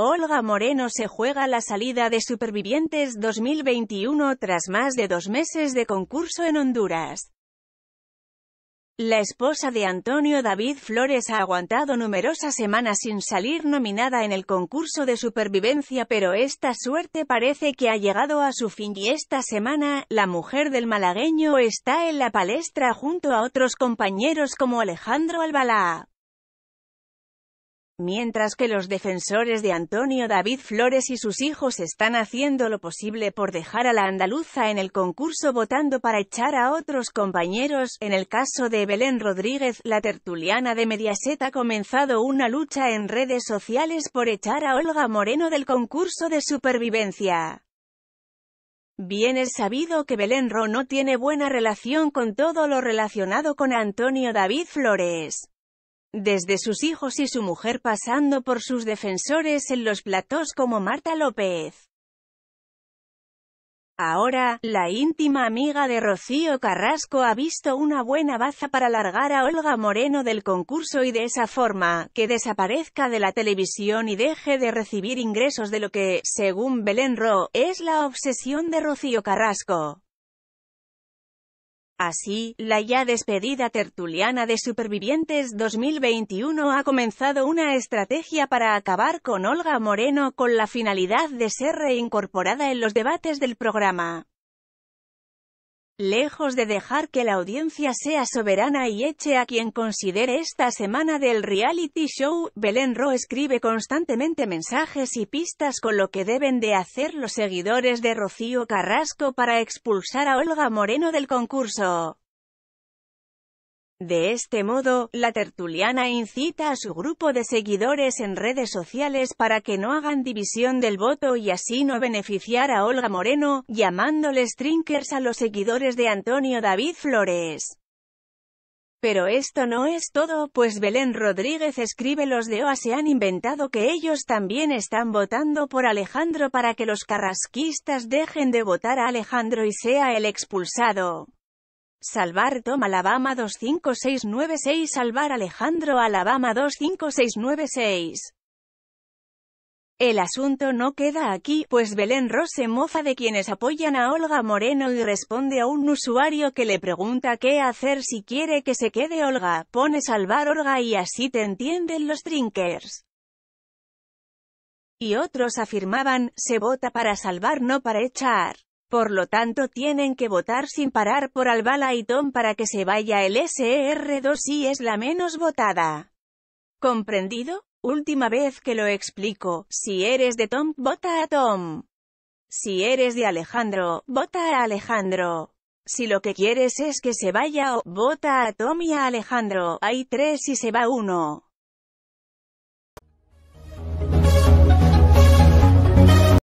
Olga Moreno se juega la salida de Supervivientes 2021 tras más de dos meses de concurso en Honduras. La esposa de Antonio David Flores ha aguantado numerosas semanas sin salir nominada en el concurso de supervivencia pero esta suerte parece que ha llegado a su fin y esta semana, la mujer del malagueño está en la palestra junto a otros compañeros como Alejandro Albalá mientras que los defensores de Antonio David Flores y sus hijos están haciendo lo posible por dejar a la andaluza en el concurso votando para echar a otros compañeros, en el caso de Belén Rodríguez, la tertuliana de Mediaset ha comenzado una lucha en redes sociales por echar a Olga Moreno del concurso de supervivencia. Bien es sabido que Belén Ro no tiene buena relación con todo lo relacionado con Antonio David Flores desde sus hijos y su mujer pasando por sus defensores en los platós como Marta López. Ahora, la íntima amiga de Rocío Carrasco ha visto una buena baza para largar a Olga Moreno del concurso y de esa forma, que desaparezca de la televisión y deje de recibir ingresos de lo que, según Belén Ro, es la obsesión de Rocío Carrasco. Así, la ya despedida tertuliana de Supervivientes 2021 ha comenzado una estrategia para acabar con Olga Moreno con la finalidad de ser reincorporada en los debates del programa. Lejos de dejar que la audiencia sea soberana y eche a quien considere esta semana del reality show, Belén Ro escribe constantemente mensajes y pistas con lo que deben de hacer los seguidores de Rocío Carrasco para expulsar a Olga Moreno del concurso. De este modo, la tertuliana incita a su grupo de seguidores en redes sociales para que no hagan división del voto y así no beneficiar a Olga Moreno, llamándoles trinkers a los seguidores de Antonio David Flores. Pero esto no es todo, pues Belén Rodríguez escribe los de OA se han inventado que ellos también están votando por Alejandro para que los carrasquistas dejen de votar a Alejandro y sea el expulsado. Salvar Tom Alabama 25696 Salvar Alejandro Alabama 25696 el asunto no queda aquí, pues Belén Rose mofa de quienes apoyan a Olga Moreno y responde a un usuario que le pregunta qué hacer si quiere que se quede Olga, pone salvar Olga y así te entienden los trinkers. Y otros afirmaban, se vota para salvar no para echar. Por lo tanto tienen que votar sin parar por Albala y Tom para que se vaya el SR2 si es la menos votada. ¿Comprendido? Última vez que lo explico, si eres de Tom, vota a Tom. Si eres de Alejandro, vota a Alejandro. Si lo que quieres es que se vaya o vota a Tom y a Alejandro, hay tres y se va uno.